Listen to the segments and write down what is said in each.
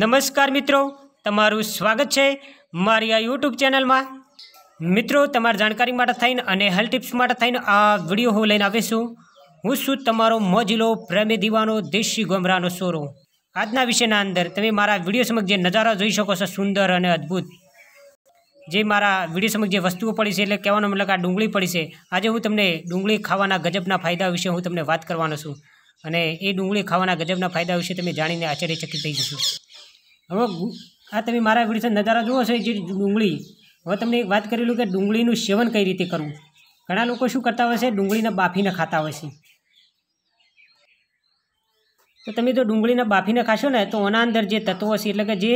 નમસ્કાર મિત્રો તમારું સ્વાગત છે મારી આ યુટ્યુબ ચેનલમાં મિત્રો તમારી જાણકારી માટે થઈને અને હેલ્થ ટિપ્સ માટે થઈને આ વિડીયો હું લઈને આવીશું હું છું તમારો મોજિલો પ્રેમી દીવાનો દેશી ગોમરાનો સોરો આજના વિષયના અંદર તમે મારા વિડીયો સમક્ષ જે નજારા જોઈ શકો છો સુંદર અને અદ્ભુત જે મારા વિડીયો સમક્ષ જે વસ્તુઓ પડી છે એટલે કહેવાનો મતલબ આ ડુંગળી પડી છે આજે હું તમને ડુંગળી ખાવાના ગજબના ફાયદા વિશે હું તમને વાત કરવાનો છું અને એ ડુંગળી ખાવાના ગજબના ફાયદા વિશે તમે જાણીને આશ્ચર્યચકિત થઈ જશો હવે આ તમે મારા વિડીયો નજારા જુઓ છો જે ડુંગળી હવે તમને એક વાત કરેલું કે ડુંગળીનું સેવન કઈ રીતે કરવું ઘણા લોકો શું કરતા હોય છે ડુંગળીને બાફીને ખાતા હોય છે તો તમે જો ડુંગળીને બાફીને ખાશો ને તો એના અંદર જે તત્વો છે એટલે કે જે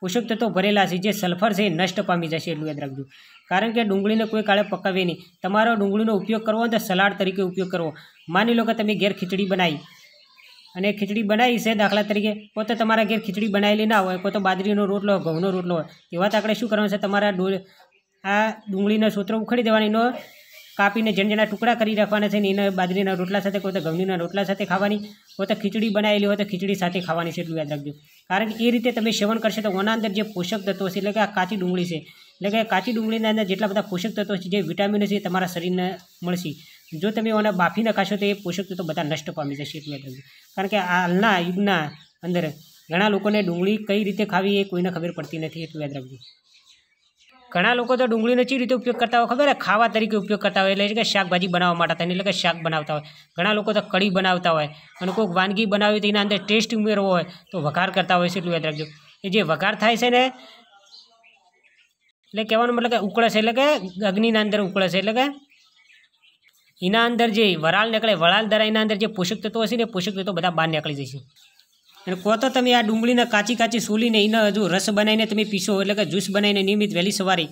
પોષક તત્વો ભરેલા છે જે સલ્ફર છે એ નષ્ટ પામી જશે એટલું યાદ રાખજો કારણ કે ડુંગળીને કોઈ કાળે પકાવી નહીં તમારો ડુંગળીનો ઉપયોગ કરવો હોય તો સલાડ તરીકે ઉપયોગ કરવો માની લો કે તમે ઘેર ખીચડી બનાવી અને ખીચડી બનાવી છે દાખલા તરીકે પોતે તમારા ઘેર ખીચડી બનાવેલી ના હોય કોઈ તો બાજરીનો રોટલો ઘઉંનો રોટલો હોય એવા તો આપણે શું કરવાનું છે તમારા ડોલ આ ડુંગળીનો સૂત્રો ઉખડી દેવાની એનો કાપીને જેણ જેના ટુકડા કરી રાખવાના છે ને એને બાજરીના રોટલા સાથે કોઈ તો ઘઉંના રોટલા સાથે ખાવાની કોઈ તો ખીચડી બનાવેલી હોય તો ખીચડી સાથે ખાવાની છે એટલું યાદ રાખજો કારણ કે એ રીતે તમે સેવન કરશો તો ઓના અંદર જે પોષક તત્વો છે એટલે કે આ કાચી ડુંગળી છે એટલે કે કાચી ડુંગળીના અંદર જેટલા બધા પોષક તત્વો છે જે વિટામિન છે તમારા શરીરને મળશે જો તમે ઓને બાફીને ખાશો તો એ પોષક તત્વો બધા નષ્ટ પામી જશે એટલું યાદ રાખજો કારણ કે હાલના યુગના અંદર ઘણા લોકોને ડુંગળી કઈ રીતે ખાવી એ કોઈને ખબર પડતી નથી એટલું યાદ રાખજો ઘણા લોકો તો ડુંગળીનો ચી રીતે ઉપયોગ કરતા હોય ખબર ખાવા તરીકે ઉપયોગ કરતા હોય એટલે કે શાકભાજી બનાવવા માટે થાય એટલે કે શાક બનાવતા હોય ઘણા લોકો તો કઢી બનાવતા હોય અને કોઈક વાનગી બનાવી તો એના અંદર ટેસ્ટ ઉમેરવો હોય તો વઘાર કરતા હોય છે એટલું યાદ રાખજો એ જે વઘાર થાય છે ને એટલે કહેવાનું મતલબ કે ઉકળે એટલે કે અગ્નિના અંદર ઉકળે એટલે કે એના અંદર જે વરાળ નીકળે વરાળ દ્વારા એના અંદર જે પોષક તત્વો હશે ને પોષક તત્વો બધા બહાર નીકળી જશે અને કહો તો તમે આ ડુંગળીને કાચી કાચી સૂલીને એના હજુ રસ બનાવીને તમે પીશો એટલે કે જ્યુસ બનાવીને નિયમિત વહેલી સવારે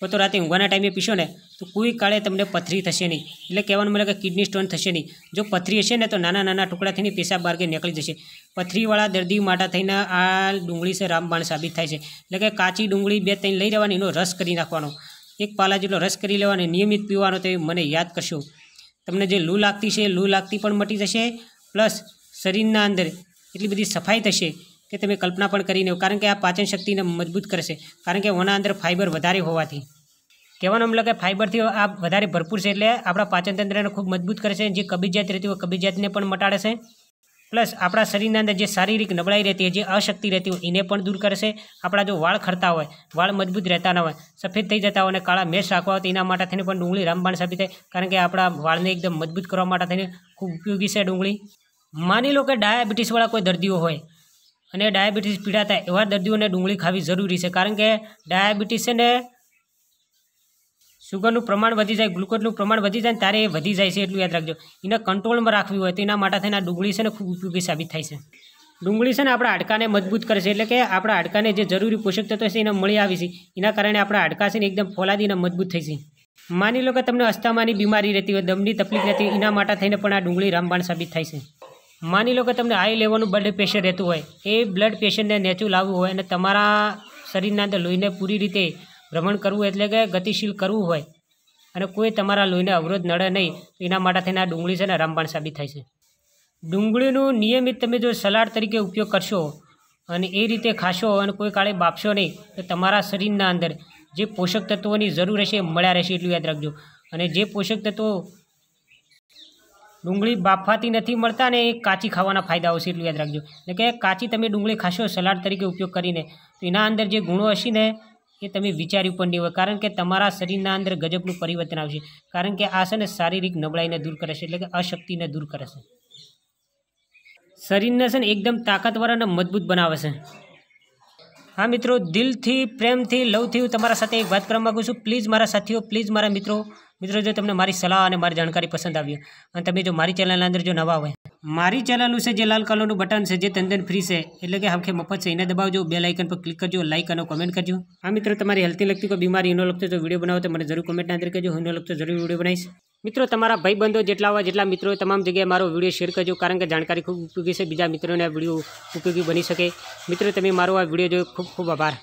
કોતો તો રાતે ઊંઘવાના ટાઈમે પીશો ને તો કોઈ કાળે તમને પથરી થશે નહીં એટલે કહેવાનું મળે કે કિડની સ્ટોન થશે નહીં જો પથરી હશે ને તો નાના નાના ટુકડાથી પેશાબ માર્ગે નીકળી જશે પથરીવાળા દર્દી માટા થઈને આ ડુંગળી છે રામબાણ સાબિત થાય છે એટલે કે કાચી ડુંગળી બે ત્રણ લઈ રહેવાની એનો રસ કરી નાખવાનો એક પાલા જેટલો રસ કરી લેવાનો નિયમિત પીવાનો તે મને યાદ કરશો તમને જે લૂ લાગતી છે લૂ લાગતી પણ મટી જશે પ્લસ શરીરના અંદર એટલી બધી સફાઈ થશે કે તમે કલ્પના પણ કરી નહીં કારણ કે આ પાચન શક્તિને મજબૂત કરશે કારણ કે ઓના અંદર ફાઇબર વધારે હોવાથી કહેવાનો મતલબ કે ફાઇબરથી આ વધારે ભરપૂર છે એટલે આપણા પાચનતંત્રને ખૂબ મજબૂત કરશે જે કબજિયાત રહેતી હોય કબજિયાતને પણ મટાડશે પ્લસ આપણા શરીરના અંદર જે શારીરિક નબળાઈ રહેતી હોય જે અશક્તિ રહેતી હોય એને પણ દૂર કરશે આપણા જો વાળ ખરતા હોય વાળ મજબૂત રહેતા ન હોય સફેદ થઈ જતા હોય અને કાળા મેશ રાખવા હોય એના માટે થઈને પણ ડુંગળી રામબાણ સાબિત થાય કારણ કે આપણા વાળને એકદમ મજબૂત કરવા માટે થઈને ખૂબ ઉપયોગી છે ડુંગળી માની લો કે ડાયાબિટીસવાળા કોઈ દર્દીઓ હોય અને ડાયાબિટીસ પીડાતા એવા દર્દીઓને ડુંગળી ખાવી જરૂરી છે કારણ કે ડાયાબિટીસ છે ને શુગરનું પ્રમાણ વધી જાય ગ્લુકોઝનું પ્રમાણ વધી જાય ત્યારે એ વધી જાય છે એટલું યાદ રાખજો એને કંટ્રોલમાં રાખવી હોય તો એના માટે થઈને આ ડુંગળી છે ને ખૂબ ઉપયોગી સાબિત થાય છે ડુંગળી છે ને આપણા હાડકાને મજબૂત કરે છે એટલે કે આપણા હાડકાને જે જરૂરી પોષક તત્વ છે એને મળી આવી છે એના કારણે આપણા હાડકા છે ને એકદમ ફોલાદીને મજબૂત થઈ છે માની લો કે તમને અસ્થામાની બીમારી રહેતી હોય દમની તકલીફ રહેતી એના માટે થઈને પણ આ ડુંગળી રામબાણ સાબિત થાય છે માની લો કે તમને હાઈ લેવલનું બ્લડ પ્રેશર રહેતું હોય એ બ્લડ પ્રેશરને નેચું લાવવું હોય અને તમારા શરીરના અંદર લોહીને પૂરી રીતે ભ્રમણ કરવું એટલે કે ગતિશીલ કરવું હોય અને કોઈ તમારા લોહીને અવરોધ નડે નહીં એના માટે થઈને આ ડુંગળી છે ને રામબાણ સાબિત થાય છે ડુંગળીનું નિયમિત તમે જો સલાડ તરીકે ઉપયોગ કરશો અને એ રીતે ખાશો અને કોઈ કાળે બાપશો નહીં તો તમારા શરીરના અંદર જે પોષક તત્વોની જરૂર હશે મળ્યા રહેશે એટલું યાદ રાખજો અને જે પોષક તત્વો ડુંગળી બાફાતી નથી મળતા ને એ કાચી ખાવાના ફાયદાઓ છે એટલું યાદ રાખજો એટલે કે કાચી તમે ડુંગળી ખાશો સલાડ તરીકે ઉપયોગ કરીને તો એના અંદર જે ગુણો હશે ને એ તમે વિચાર્યું પણ નહીં હોય કારણ કે તમારા શરીરના અંદર ગજબનું પરિવર્તન આવશે કારણ કે આ છે ને શારીરિક નબળાઈને દૂર કરે છે એટલે કે અશક્તિને દૂર કરે છે શરીરને છે ને એકદમ તાકાતવર અને મજબૂત બનાવે છે હા મિત્રો દિલથી પ્રેમથી લવથી હું તમારા સાથે વાત કરવા માગું છું પ્લીઝ મારા સાથીઓ પ્લીઝ મારા મિત્રો મિત્રો જો તમને મારી સલાહ અને મારી જાણકારી પસંદ આવી અને તમે જો મારી ચેનલના અંદર જો નવા હોય મારી ચેનલનું છે જે લાલ કલરનું બટન છે જે તંદન ફ્રી છે એટલે કે હમખે મફત છે એને દબાવજો બે લાઇકન પર ક્લિક કરજો લાઇક અને કોમેન્ટ કરજો આ મિત્રો તમારી હેલ્થની લગતી કોઈ બીમારી એનો લગતો જો વિડીયો બનાવો તો મને જરૂર કોમેન્ટના અંદર કહેજો એનો લગતો જરૂર વિડીયો બનાવીશ મિત્રો તમારા ભાઈ બંધો જેટલા હોય જેટલા મિત્રો તમામ જગ્યાએ મારો વિડીયો શેર કરજો કારણ કે જાણકારી ખૂબ ઉપયોગી છે બીજા મિત્રોને આ વિડીયો ઉપયોગી બની શકે મિત્રો તમે મારો આ વિડીયો જોયો ખૂબ ખૂબ આભાર